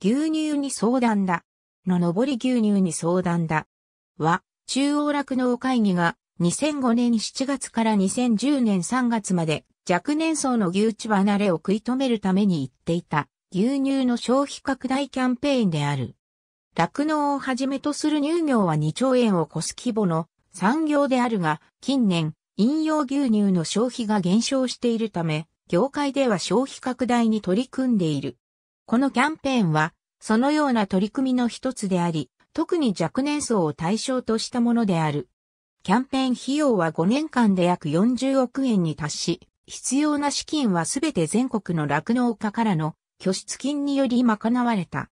牛乳に相談だ。の上り牛乳に相談だ。は、中央落農会議が2005年7月から2010年3月まで若年層の牛乳離れを食い止めるために言っていた牛乳の消費拡大キャンペーンである。落農をはじめとする乳業は2兆円を超す規模の産業であるが、近年、飲用牛乳の消費が減少しているため、業界では消費拡大に取り組んでいる。このキャンペーンは、そのような取り組みの一つであり、特に若年層を対象としたものである。キャンペーン費用は5年間で約40億円に達し、必要な資金はすべて全国の酪農家からの拠出金により賄われた。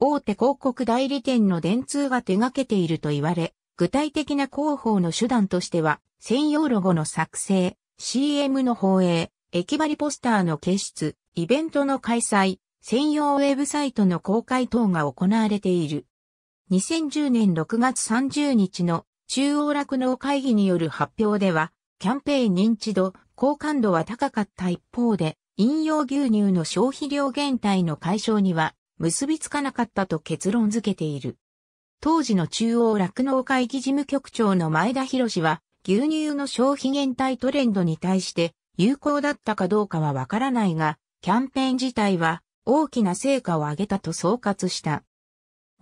大手広告代理店の電通が手掛けていると言われ、具体的な広報の手段としては、専用ロゴの作成、CM の放映、駅張りポスターの掲出、イベントの開催、専用ウェブサイトの公開等が行われている。2010年6月30日の中央酪農会議による発表では、キャンペーン認知度、好感度は高かった一方で、飲用牛乳の消費量減退の解消には結びつかなかったと結論付けている。当時の中央酪農会議事務局長の前田博氏は、牛乳の消費減退トレンドに対して有効だったかどうかはわからないが、キャンペーン自体は大きな成果を上げたと総括した。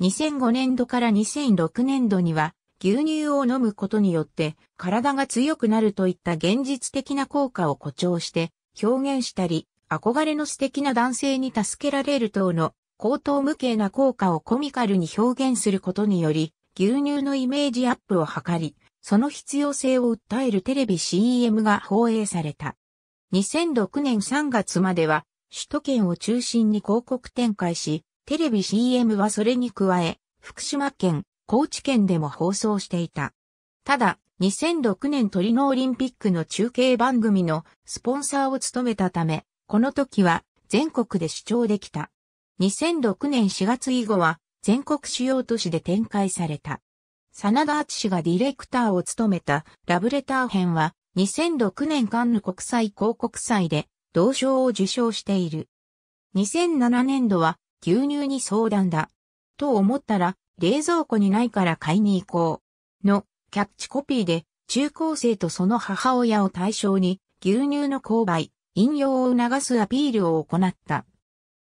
2005年度から2006年度には牛乳を飲むことによって体が強くなるといった現実的な効果を誇張して表現したり、憧れの素敵な男性に助けられる等の高等無形な効果をコミカルに表現することにより、牛乳のイメージアップを図り、その必要性を訴えるテレビ CM が放映された。2006年3月までは首都圏を中心に広告展開し、テレビ CM はそれに加え、福島県、高知県でも放送していた。ただ、2006年トリノオリンピックの中継番組のスポンサーを務めたため、この時は全国で主張できた。2006年4月以後は全国主要都市で展開された。真田敦がディレクターを務めたラブレター編は2006年カンヌ国際広告祭で同賞を受賞している。2007年度は牛乳に相談だ。と思ったら冷蔵庫にないから買いに行こう。のキャッチコピーで中高生とその母親を対象に牛乳の購買、飲用を促すアピールを行った。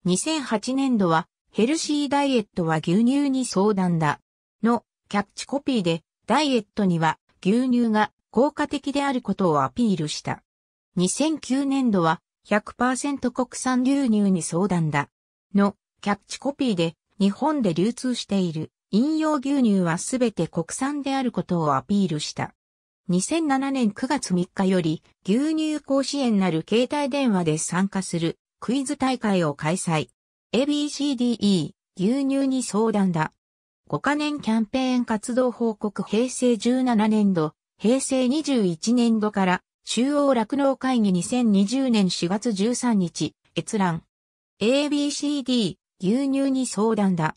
2008年度はヘルシーダイエットは牛乳に相談だ。のキャッチコピーでダイエットには牛乳が効果的であることをアピールした。2009年度は100%国産流入に相談だ。のキャッチコピーで日本で流通している飲用牛乳はすべて国産であることをアピールした。2007年9月3日より牛乳甲子園なる携帯電話で参加するクイズ大会を開催。ABCDE 牛乳に相談だ。5カ年キャンペーン活動報告平成17年度、平成21年度から中央落農会議2020年4月13日、閲覧。ABCD、牛乳に相談だ。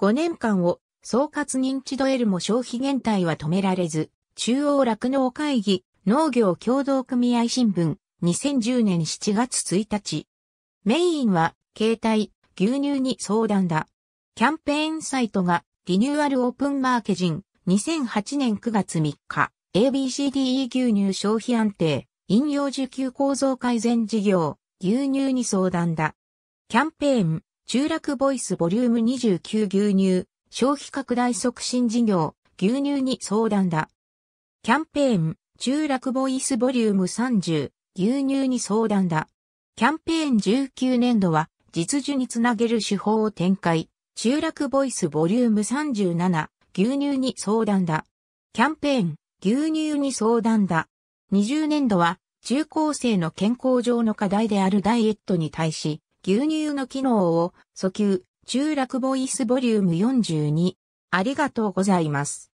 5年間を総括認知度 L も消費減退は止められず、中央落農会議、農業共同組合新聞、2010年7月1日。メインは、携帯、牛乳に相談だ。キャンペーンサイトが、リニューアルオープンマーケジン、2008年9月3日。ABCDE 牛乳消費安定、飲用需給構造改善事業、牛乳に相談だ。キャンペーン、中落ボイスボリューム29牛乳、消費拡大促進事業、牛乳に相談だ。キャンペーン、中落ボイスボリューム30、牛乳に相談だ。キャンペーン19年度は、実需につなげる手法を展開。中落ボイスボリューム37、牛乳に相談だ。キャンペーン、牛乳に相談だ。20年度は、中高生の健康上の課題であるダイエットに対し、牛乳の機能を、訴求、中落ボイスボリューム42。ありがとうございます。